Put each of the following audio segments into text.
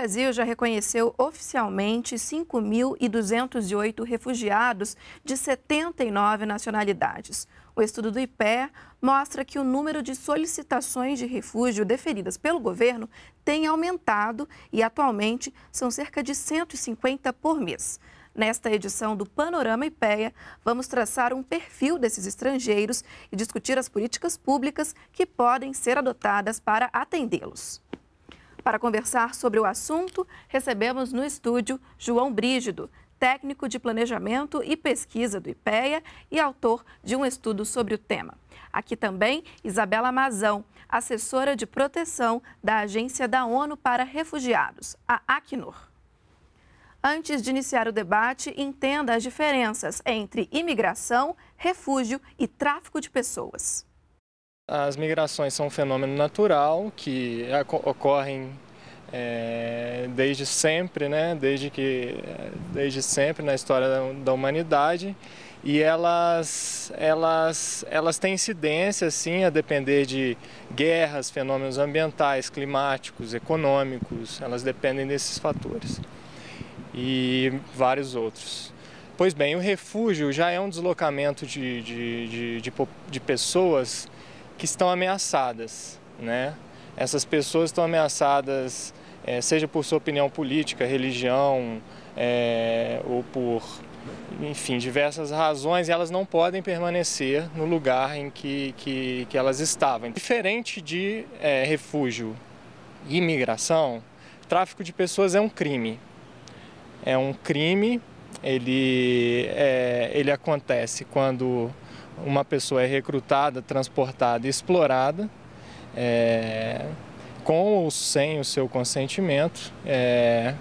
Brasil já reconheceu oficialmente 5.208 refugiados de 79 nacionalidades. O estudo do IPEA mostra que o número de solicitações de refúgio deferidas pelo governo tem aumentado e atualmente são cerca de 150 por mês. Nesta edição do Panorama IPEA, vamos traçar um perfil desses estrangeiros e discutir as políticas públicas que podem ser adotadas para atendê-los. Para conversar sobre o assunto, recebemos no estúdio João Brígido, técnico de planejamento e pesquisa do IPEA e autor de um estudo sobre o tema. Aqui também Isabela Mazão, assessora de proteção da Agência da ONU para Refugiados, a Acnur. Antes de iniciar o debate, entenda as diferenças entre imigração, refúgio e tráfico de pessoas. As migrações são um fenômeno natural que ocorrem é, desde sempre, né? desde, que, é, desde sempre na história da, da, humanidade. E elas, elas, elas têm incidência, sim, a depender de guerras, fenômenos ambientais, climáticos, econômicos, elas dependem desses fatores e vários outros. Pois bem, o refúgio já é um deslocamento de, de, de, de, de pessoas que estão ameaçadas. Né? Essas pessoas estão ameaçadas, é, seja por sua opinião política, religião, é, ou por, enfim, diversas razões, elas não podem permanecer no lugar em que, que, que elas estavam. Diferente de é, refúgio e imigração, tráfico de pessoas é um crime. É um crime, ele, ele acontece quando uma pessoa é recrutada, transportada e explorada, é, com ou sem o seu consentimento, é,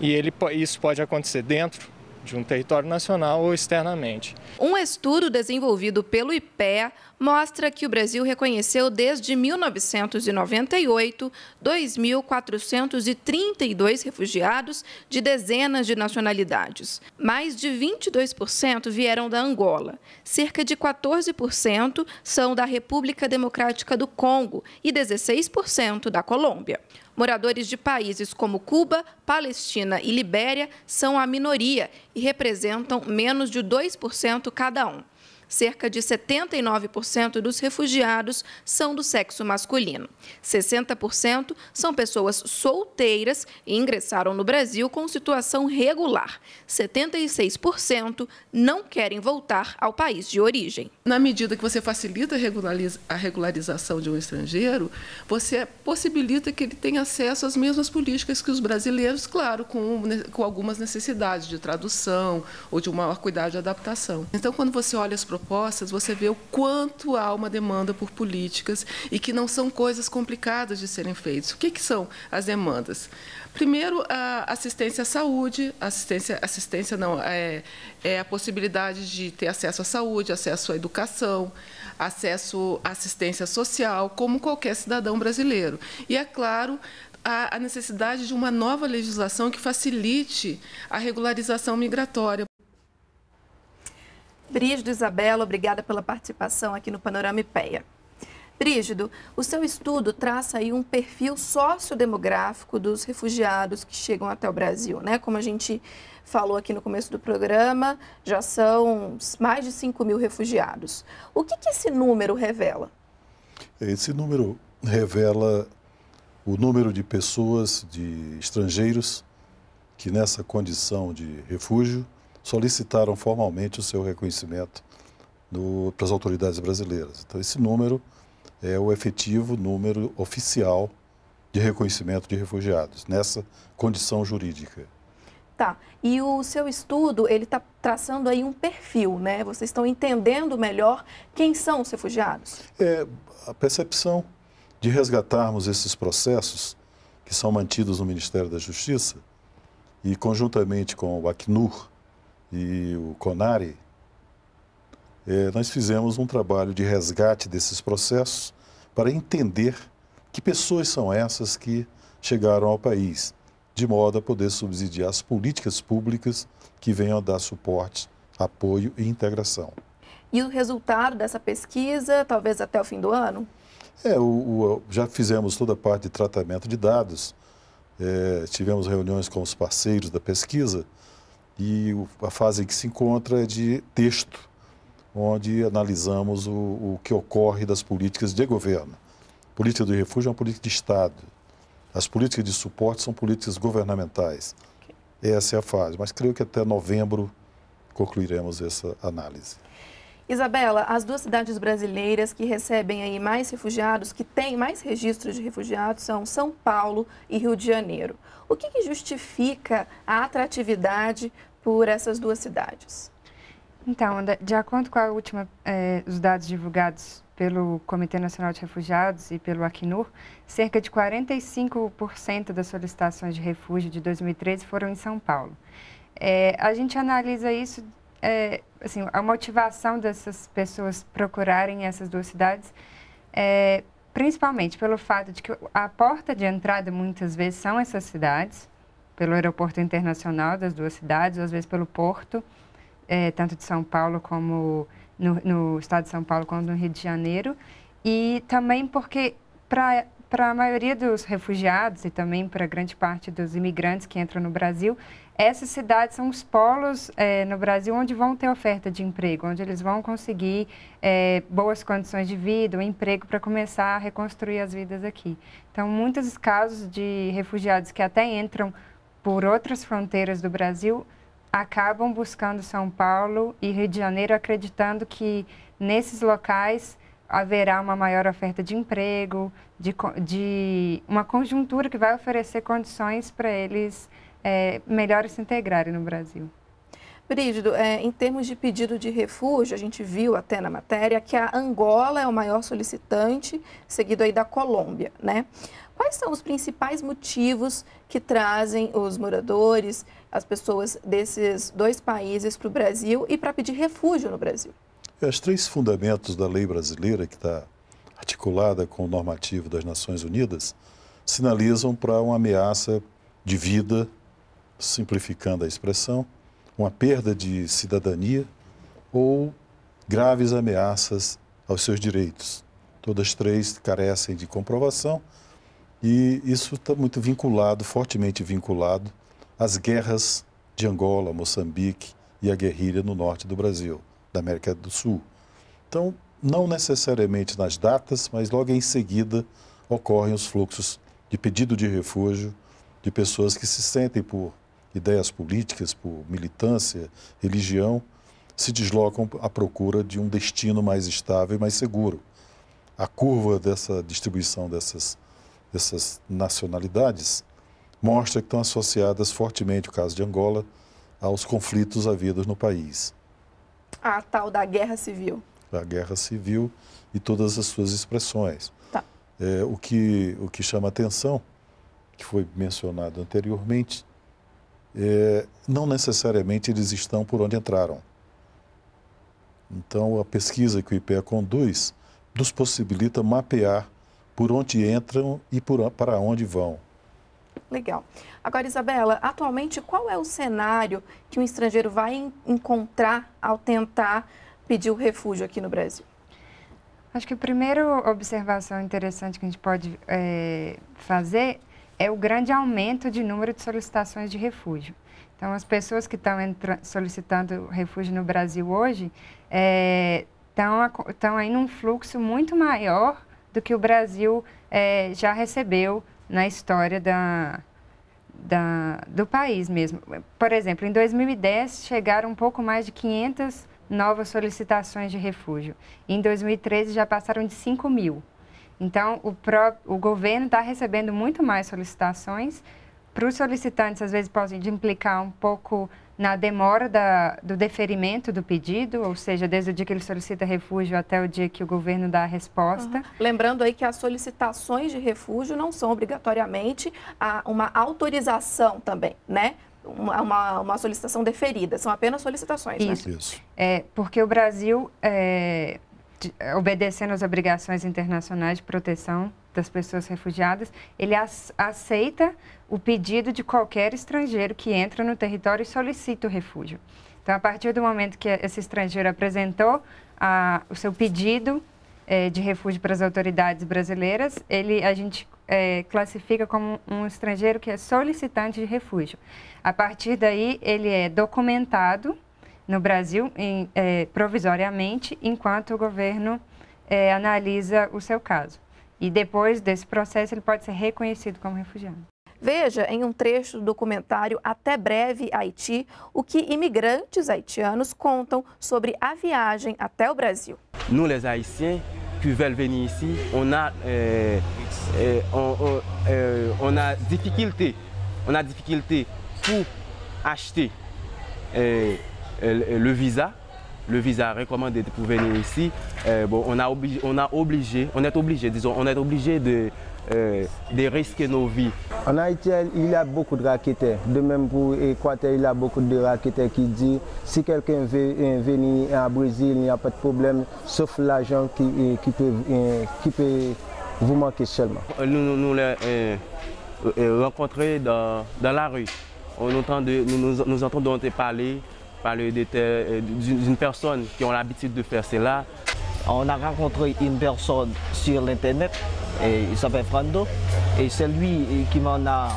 e ele, isso pode acontecer dentro de um território nacional ou externamente. Um estudo desenvolvido pelo IPEA mostra que o Brasil reconheceu desde 1998 2.432 refugiados de dezenas de nacionalidades. Mais de 22% vieram da Angola, cerca de 14% são da República Democrática do Congo e 16% da Colômbia. Moradores de países como Cuba, Palestina e Libéria são a minoria e representam menos de 2% cada um cerca de 79% dos refugiados são do sexo masculino. 60% são pessoas solteiras e ingressaram no Brasil com situação regular. 76% não querem voltar ao país de origem. Na medida que você facilita a regularização de um estrangeiro, você possibilita que ele tenha acesso às mesmas políticas que os brasileiros, claro, com, com algumas necessidades de tradução ou de um maior cuidado de adaptação. Então, quando você olha as propostas, propostas, você vê o quanto há uma demanda por políticas e que não são coisas complicadas de serem feitas. O que, que são as demandas? Primeiro, a assistência à saúde, assistência, assistência não, é, é a possibilidade de ter acesso à saúde, acesso à educação, acesso à assistência social, como qualquer cidadão brasileiro. E, é claro, a necessidade de uma nova legislação que facilite a regularização migratória. Brígido Isabela, obrigada pela participação aqui no Panorama IPEA. Brígido, o seu estudo traça aí um perfil sociodemográfico dos refugiados que chegam até o Brasil, né? Como a gente falou aqui no começo do programa, já são mais de 5 mil refugiados. O que, que esse número revela? Esse número revela o número de pessoas, de estrangeiros, que nessa condição de refúgio solicitaram formalmente o seu reconhecimento do, para as autoridades brasileiras. Então, esse número é o efetivo número oficial de reconhecimento de refugiados, nessa condição jurídica. Tá. E o seu estudo, ele está traçando aí um perfil, né? Vocês estão entendendo melhor quem são os refugiados? É, a percepção de resgatarmos esses processos que são mantidos no Ministério da Justiça e conjuntamente com o Acnur, e o CONARE, é, nós fizemos um trabalho de resgate desses processos para entender que pessoas são essas que chegaram ao país, de modo a poder subsidiar as políticas públicas que venham a dar suporte, apoio e integração. E o resultado dessa pesquisa, talvez até o fim do ano? É, o, o já fizemos toda a parte de tratamento de dados, é, tivemos reuniões com os parceiros da pesquisa, e a fase que se encontra é de texto, onde analisamos o, o que ocorre das políticas de governo. A política do refúgio é uma política de Estado. As políticas de suporte são políticas governamentais. Essa é a fase, mas creio que até novembro concluiremos essa análise. Isabela, as duas cidades brasileiras que recebem aí mais refugiados, que têm mais registros de refugiados, são São Paulo e Rio de Janeiro. O que, que justifica a atratividade por essas duas cidades? Então, de acordo com a última, eh, os dados divulgados pelo Comitê Nacional de Refugiados e pelo Acnur, cerca de 45% das solicitações de refúgio de 2013 foram em São Paulo. É, a gente analisa isso é, assim, a motivação dessas pessoas procurarem essas duas cidades é principalmente pelo fato de que a porta de entrada muitas vezes são essas cidades, pelo aeroporto internacional das duas cidades, ou às vezes pelo porto, é, tanto de São Paulo como no, no, estado de São Paulo quanto no Rio de Janeiro, e também porque para para a maioria dos refugiados e também para grande parte dos imigrantes que entram no Brasil, essas cidades são os polos é, no Brasil onde vão ter oferta de emprego, onde eles vão conseguir é, boas condições de vida, um emprego para começar a reconstruir as vidas aqui. Então, muitos casos de refugiados que até entram por outras fronteiras do Brasil acabam buscando São Paulo e Rio de Janeiro, acreditando que nesses locais haverá uma maior oferta de emprego, de, de uma conjuntura que vai oferecer condições para eles é, melhores se integrarem no Brasil. Brígido, é, em termos de pedido de refúgio, a gente viu até na matéria que a Angola é o maior solicitante, seguido aí da Colômbia, né? Quais são os principais motivos que trazem os moradores, as pessoas desses dois países para o Brasil e para pedir refúgio no Brasil? Os é, três fundamentos da lei brasileira, que está articulada com o normativo das Nações Unidas, sinalizam para uma ameaça de vida, simplificando a expressão, uma perda de cidadania ou graves ameaças aos seus direitos. Todas três carecem de comprovação e isso está muito vinculado, fortemente vinculado, às guerras de Angola, Moçambique e à guerrilha no norte do Brasil da América do Sul. Então, não necessariamente nas datas, mas logo em seguida ocorrem os fluxos de pedido de refúgio de pessoas que se sentem por ideias políticas, por militância, religião, se deslocam à procura de um destino mais estável e mais seguro. A curva dessa distribuição dessas, dessas nacionalidades mostra que estão associadas fortemente, o caso de Angola, aos conflitos havidos no país a tal da guerra civil? Da guerra civil e todas as suas expressões. Tá. É, o, que, o que chama atenção, que foi mencionado anteriormente, é, não necessariamente eles estão por onde entraram. Então, a pesquisa que o IPEA conduz nos possibilita mapear por onde entram e por, para onde vão. Legal. Agora, Isabela, atualmente qual é o cenário que um estrangeiro vai encontrar ao tentar pedir o refúgio aqui no Brasil? Acho que a primeira observação interessante que a gente pode é, fazer é o grande aumento de número de solicitações de refúgio. Então, as pessoas que estão solicitando refúgio no Brasil hoje estão é, aí num fluxo muito maior do que o Brasil é, já recebeu na história da, da, do país mesmo. Por exemplo, em 2010 chegaram um pouco mais de 500 novas solicitações de refúgio. Em 2013 já passaram de 5 mil. Então, o, pró o governo está recebendo muito mais solicitações. Para os solicitantes, às vezes, podem implicar um pouco na demora da, do deferimento do pedido, ou seja, desde o dia que ele solicita refúgio até o dia que o governo dá a resposta. Uhum. Lembrando aí que as solicitações de refúgio não são obrigatoriamente uma autorização também, né? Uma, uma, uma solicitação deferida, são apenas solicitações. Né? Isso. Né? Isso. É, porque o Brasil, é, obedecendo às obrigações internacionais de proteção das pessoas refugiadas, ele aceita o pedido de qualquer estrangeiro que entra no território e solicita o refúgio. Então, a partir do momento que esse estrangeiro apresentou a, o seu pedido eh, de refúgio para as autoridades brasileiras, ele, a gente eh, classifica como um estrangeiro que é solicitante de refúgio. A partir daí, ele é documentado no Brasil em, eh, provisoriamente, enquanto o governo analisa o seu caso. E depois desse processo, ele pode ser reconhecido como refugiado. Veja em um trecho do documentário Até Breve Haiti o que imigrantes haitianos contam sobre a viagem até o Brasil. Nós, os haïtiens, que veulent venir aqui, temos dificuldade. eh, eh, on, on, eh, visa le visa recommandé pour venir ici, euh, bon, on, a on a obligé, on est obligé, disons, on est obligé de, euh, de risquer nos vies. En Haïti, il y a beaucoup de raquetteurs. De même pour Équateur, il y a beaucoup de raquetteurs qui disent si quelqu'un veut euh, venir à Brésil, il n'y a pas de problème, sauf l'argent qui, qui, peut, qui vous manquer seulement. Nous, nous, les dans, la rue. On entend de, nous, nous entendons parler euh, d'une personne qui ont l'habitude de faire cela. On a rencontré une personne sur l'Internet, il s'appelle Frando, et c'est lui euh, qui m'en a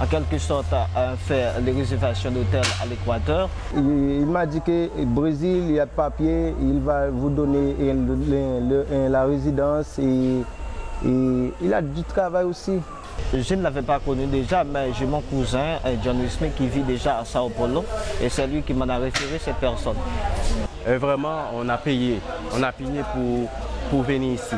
en quelque sorte euh, fait les réservations d'hôtel à l'Équateur. Il, m'a dit que Brésil, il y a papier, il va vous donner la résidence et il a du travail aussi. Je ne l'avais pas connu déjà, mais j'ai mon cousin, Johnny Smith, qui vit déjà à Sao Paulo, et c'est lui qui m'en a référé cette personne. Et vraiment, on a payé, on a payé pour, pour venir ici.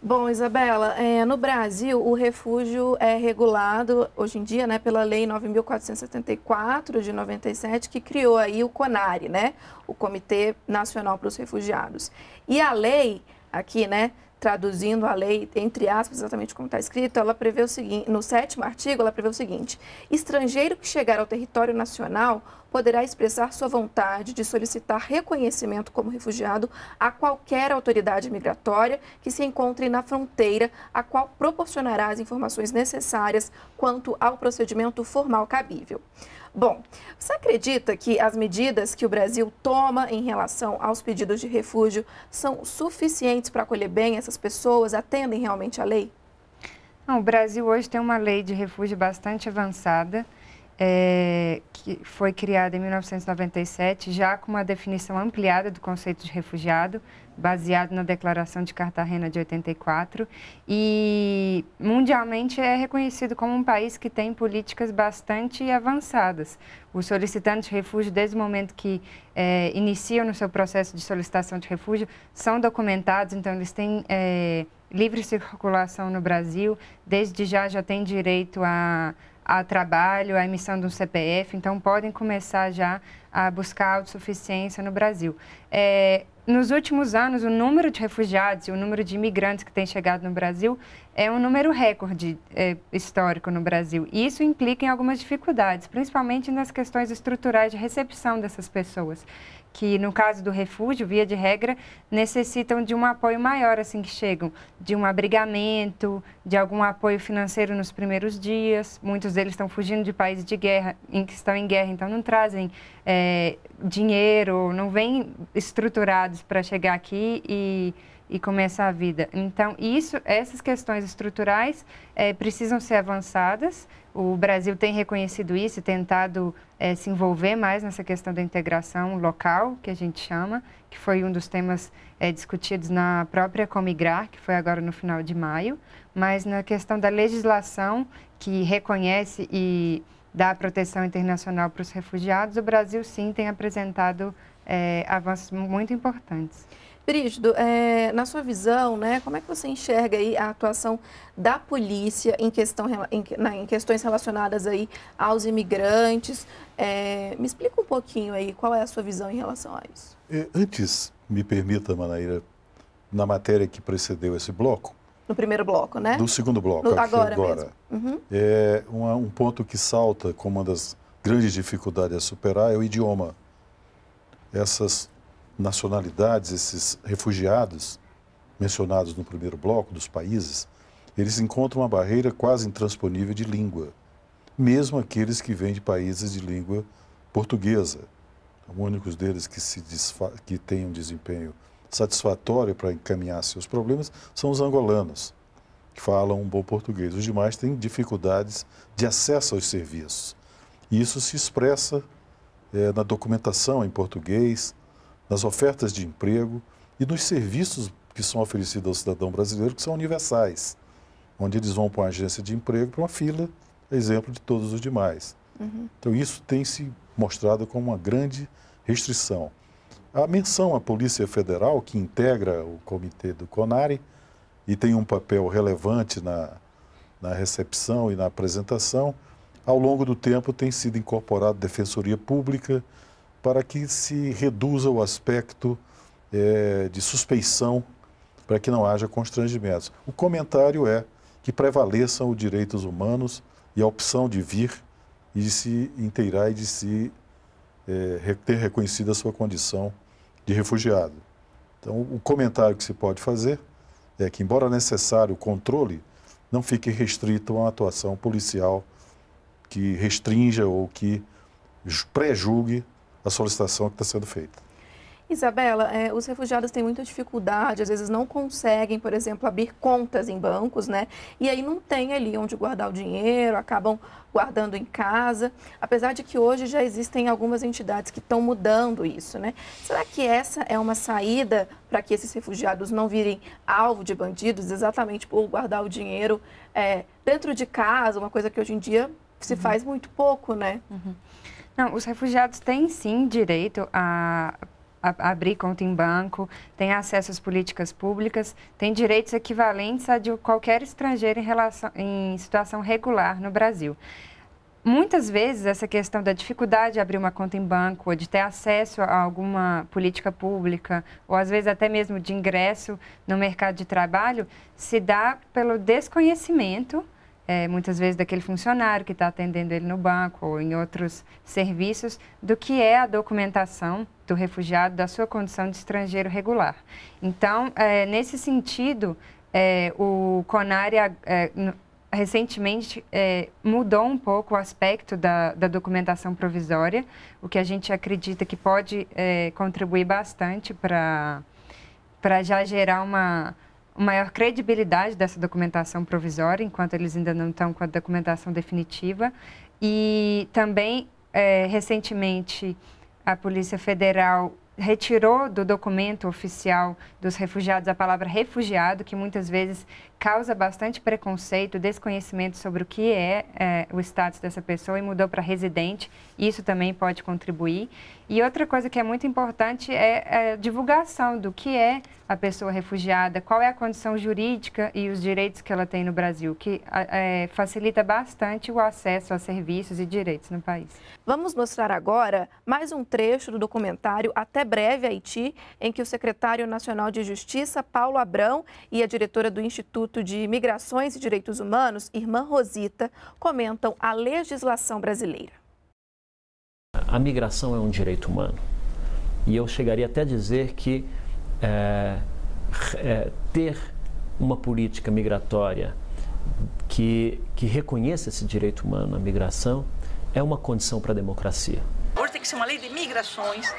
Bom, Isabela, é, no Brasil o refúgio é regulado hoje em dia, né, pela Lei 9.474 de 97 que criou aí o CONARE, né, o Comitê Nacional para os Refugiados. E a lei aqui, né, traduzindo a lei, entre aspas, exatamente como está escrito, ela prevê o seguinte, no sétimo artigo, ela prevê o seguinte: estrangeiro que chegar ao território nacional poderá expressar sua vontade de solicitar reconhecimento como refugiado a qualquer autoridade migratória que se encontre na fronteira, a qual proporcionará as informações necessárias quanto ao procedimento formal cabível. Bom, você acredita que as medidas que o Brasil toma em relação aos pedidos de refúgio são suficientes para acolher bem essas pessoas, atendem realmente à lei? Não, o Brasil hoje tem uma lei de refúgio bastante avançada é, que foi criada em 1997, já com uma definição ampliada do conceito de refugiado, baseado na Declaração de Cartagena de 84, e mundialmente é reconhecido como um país que tem políticas bastante avançadas. Os solicitantes de refúgio, desde o momento que é, iniciam no seu processo de solicitação de refúgio, são documentados, então eles têm. É, livre circulação no Brasil, desde já já têm direito a a trabalho, a emissão de um CPF, então podem começar já a buscar autossuficiência no Brasil. É, nos últimos anos, o número de refugiados e o número de imigrantes que têm chegado no Brasil é um número recorde é, histórico no Brasil. E isso implica em algumas dificuldades, principalmente nas questões estruturais de recepção dessas pessoas que no caso do refúgio, via de regra, necessitam de um apoio maior assim que chegam, de um abrigamento, de algum apoio financeiro nos primeiros dias. Muitos deles estão fugindo de países de guerra, em que estão em guerra, então não trazem é, dinheiro, não vêm estruturados para chegar aqui e e começa a vida. Então, isso, essas questões estruturais é, precisam ser avançadas. O Brasil tem reconhecido isso, tentado é, se envolver mais nessa questão da integração local, que a gente chama, que foi um dos temas é, discutidos na própria Comigrar, que foi agora no final de maio, mas na questão da legislação que reconhece e dá proteção internacional para os refugiados, o Brasil sim tem apresentado é, avanços muito importantes. Brígido, é, na sua visão, né, como é que você enxerga aí a atuação da polícia em, questão, em, na, em questões relacionadas aí aos imigrantes? É, me explica um pouquinho aí qual é a sua visão em relação a isso. É, antes, me permita, Manaíra, na matéria que precedeu esse bloco. No primeiro bloco, né? Do segundo bloco. No, é agora, agora uhum. É, uma, um ponto que salta como uma das grandes dificuldades a superar é o idioma. Essas nacionalidades, esses refugiados mencionados no primeiro bloco dos países, eles encontram uma barreira quase intransponível de língua, mesmo aqueles que vêm de países de língua portuguesa. os Únicos deles que, se que têm um desempenho satisfatório para encaminhar seus problemas são os angolanos, que falam um bom português. Os demais têm dificuldades de acesso aos serviços. E isso se expressa é, na documentação em português, nas ofertas de emprego e nos serviços que são oferecidos ao cidadão brasileiro, que são universais, onde eles vão para uma agência de emprego, para uma fila, é exemplo de todos os demais. Uhum. Então, isso tem se mostrado como uma grande restrição. A menção à Polícia Federal, que integra o comitê do CONARE e tem um papel relevante na, na recepção e na apresentação, ao longo do tempo tem sido incorporado Defensoria Pública, para que se reduza o aspecto é, de suspeição, para que não haja constrangimentos. O comentário é que prevaleçam os direitos humanos e a opção de vir e de se inteirar e de se é, ter reconhecido a sua condição de refugiado. Então, o comentário que se pode fazer é que, embora necessário o controle, não fique restrito a uma atuação policial que restrinja ou que pré-julgue a solicitação que está sendo feita. Isabela, é, os refugiados têm muita dificuldade, às vezes não conseguem, por exemplo, abrir contas em bancos, né? E aí não tem ali onde guardar o dinheiro, acabam guardando em casa, apesar de que hoje já existem algumas entidades que estão mudando isso, né? Será que essa é uma saída para que esses refugiados não virem alvo de bandidos, exatamente por guardar o dinheiro é, dentro de casa, uma coisa que hoje em dia se uhum. faz muito pouco, né? Uhum. Não, os refugiados têm sim direito a a abrir conta em banco, têm acesso às políticas públicas, têm direitos equivalentes a de qualquer estrangeiro em, relação, em situação regular no Brasil. Muitas vezes, essa questão da dificuldade de abrir uma conta em banco, ou de ter acesso a alguma política pública, ou às vezes até mesmo de ingresso no mercado de trabalho, se dá pelo desconhecimento é, muitas vezes daquele funcionário que está atendendo ele no banco ou em outros serviços, do que é a documentação do refugiado, da sua condição de estrangeiro regular. Então, é, nesse sentido, é, o CONARE é, recentemente é, mudou um pouco o aspecto da, da, documentação provisória, o que a gente acredita que pode é, contribuir bastante para já gerar uma, maior credibilidade dessa documentação provisória, enquanto eles ainda não estão com a documentação definitiva. E também, é, recentemente, a Polícia Federal retirou do documento oficial dos refugiados a palavra refugiado, que muitas vezes causa bastante preconceito, desconhecimento sobre o que é, é o status dessa pessoa e mudou para residente. Isso também pode contribuir. E outra coisa que é muito importante é, é a divulgação do que é a pessoa refugiada, qual é a condição jurídica e os direitos que ela tem no Brasil, que é, facilita bastante o acesso a serviços e direitos no país. Vamos mostrar agora mais um trecho do documentário Até Breve Haiti, em que o secretário nacional de Justiça, Paulo Abrão, e a diretora do Instituto de Migrações e Direitos Humanos, Irmã Rosita, comentam a legislação brasileira. A migração é um direito humano. E eu chegaria até a dizer que é, é, ter uma política migratória que, que reconheça esse direito humano à migração é uma condição para a democracia. Hoje tem que ser uma lei de migrações,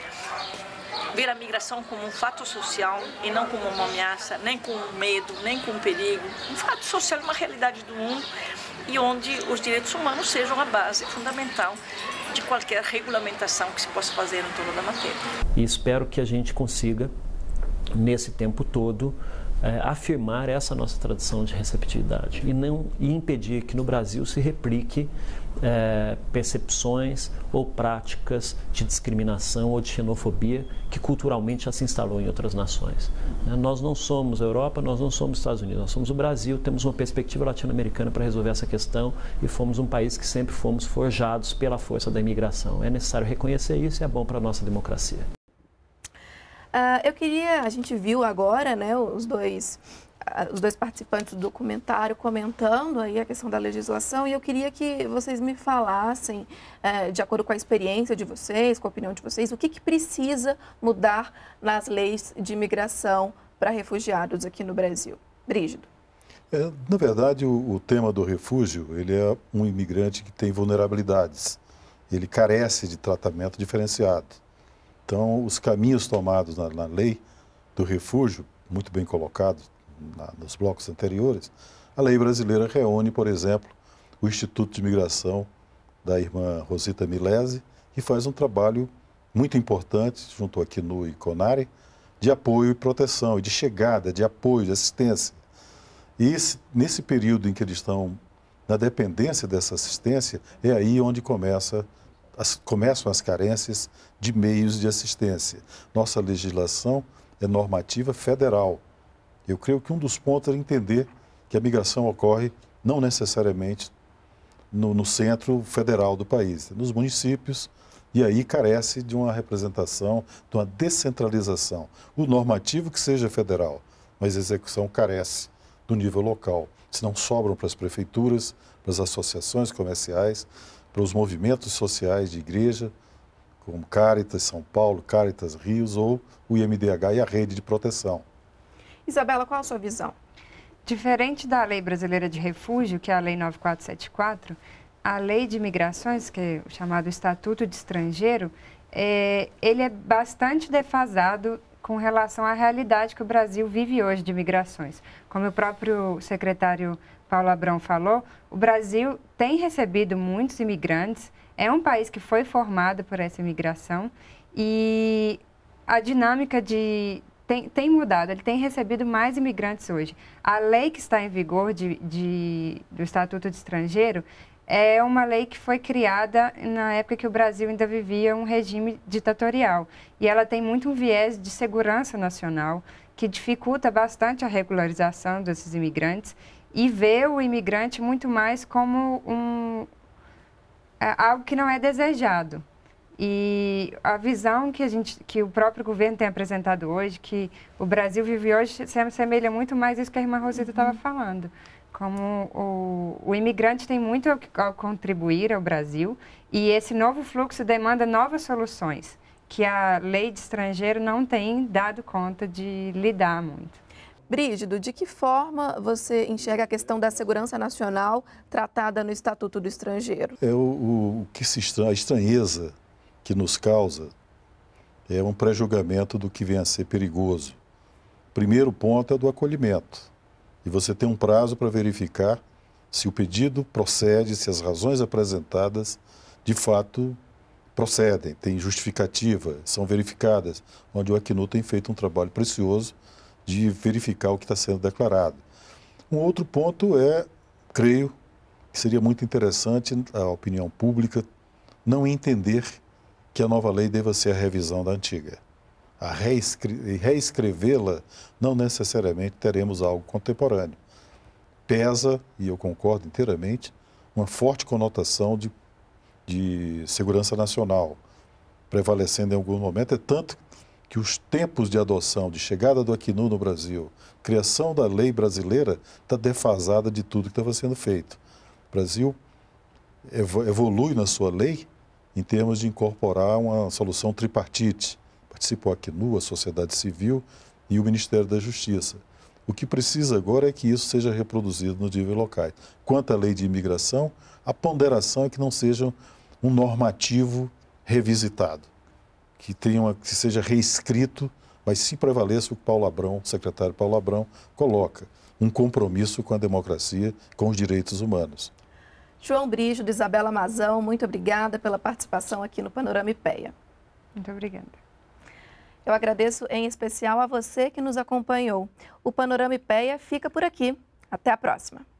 ver a migração como um fato social e não como uma ameaça, nem com medo, nem com perigo. Um fato social, uma realidade do mundo e onde os direitos humanos sejam a base fundamental de qualquer regulamentação que se possa fazer em torno da matéria. E espero que a gente consiga, nesse tempo todo, é, afirmar essa nossa tradição de receptividade e não e impedir que no Brasil se replique é, percepções ou práticas de discriminação ou de xenofobia que culturalmente já se instalou em outras nações. É, nós não somos a Europa, nós não somos os Estados Unidos, nós somos o Brasil, temos uma perspectiva latino-americana para resolver essa questão e fomos um país que sempre fomos forjados pela força da imigração. É necessário reconhecer isso e é bom para a nossa democracia. Uh, eu queria, a gente viu agora, né, os dois os dois participantes do documentário comentando aí a questão da legislação e eu queria que vocês me falassem, é, de acordo com a experiência de vocês, com a opinião de vocês, o que, que precisa mudar nas leis de imigração para refugiados aqui no Brasil. Brígido. É, na verdade, o, o, tema do refúgio, ele é um imigrante que tem vulnerabilidades. Ele carece de tratamento diferenciado. Então, os caminhos tomados na, na lei do refúgio, muito bem colocados, na, nos blocos anteriores, a lei brasileira reúne, por exemplo, o Instituto de Migração da irmã Rosita Milese, que faz um trabalho muito importante, junto à Quinu e de apoio e proteção, de chegada, de apoio, de assistência. E esse, nesse período em que eles estão na dependência dessa assistência, é aí onde começa as, começam as carências de meios de assistência. Nossa legislação é normativa federal. Eu creio que um dos pontos é entender que a migração ocorre não necessariamente no, no centro federal do país, nos municípios, e aí carece de uma representação, de uma descentralização. O normativo que seja federal, mas a execução carece do nível local. Se não sobram para as prefeituras, para as associações comerciais, para os movimentos sociais de igreja, como Caritas São Paulo, Caritas Rios ou o IMDH e a rede de proteção. Isabela, qual a sua visão? Diferente da lei brasileira de refúgio, que é a lei 9474, a lei de migrações, que é o chamado Estatuto de Estrangeiro, é, ele é bastante defasado com relação à realidade que o Brasil vive hoje de migrações. Como o próprio secretário Paulo Abrão falou, o Brasil tem recebido muitos imigrantes, é um país que foi formado por essa imigração e a dinâmica de, tem, tem mudado, ele tem recebido mais imigrantes hoje. A lei que está em vigor de, de, do Estatuto de Estrangeiro é uma lei que foi criada na época que o Brasil ainda vivia um regime ditatorial. E ela tem muito um viés de segurança nacional, que dificulta bastante a regularização desses imigrantes e vê o imigrante muito mais como um, é, algo que não é desejado. E a visão que, a gente, que o próprio governo tem apresentado hoje, que o Brasil vive hoje, se assemelha muito mais isso que a irmã Rosita estava uhum. falando. Como o, o, imigrante tem muito a contribuir ao Brasil e esse novo fluxo demanda novas soluções, que a lei de estrangeiro não tem dado conta de lidar muito. Brígido, de que forma você enxerga a questão da segurança nacional tratada no Estatuto do Estrangeiro? É o, o que se estranha, a estranheza que nos causa é um pré-julgamento do que vem a ser perigoso. Primeiro ponto é do acolhimento. E você tem um prazo para verificar se o pedido procede, se as razões apresentadas de fato procedem, têm justificativa, são verificadas, onde o Acnur tem feito um trabalho precioso de verificar o que está sendo declarado. Um outro ponto é, creio, que seria muito interessante a opinião pública não entender que a nova lei deva ser a revisão da antiga. A reescre reescrevê-la, não necessariamente teremos algo contemporâneo. Pesa, e eu concordo inteiramente, uma forte conotação de, de segurança nacional, prevalecendo em algum momento, é tanto que os tempos de adoção, de chegada do Acnur no Brasil, criação da lei brasileira, está defasada de tudo que estava sendo feito. O Brasil evolui na sua lei em termos de incorporar uma solução tripartite. Participou a CNU, a sociedade civil e o Ministério da Justiça. O que precisa agora é que isso seja reproduzido no nível local. Quanto à lei de imigração, a ponderação é que não seja um normativo revisitado, que, tenha uma, que seja reescrito, mas se prevaleça o que Paulo Abrão, o secretário Paulo Abrão, coloca, um compromisso com a democracia, com os direitos humanos. João Brijo, de Isabela Mazão, muito obrigada pela participação aqui no Panorama IPEA. Muito obrigada. Eu agradeço em especial a você que nos acompanhou. O Panorama IPEA fica por aqui. Até a próxima.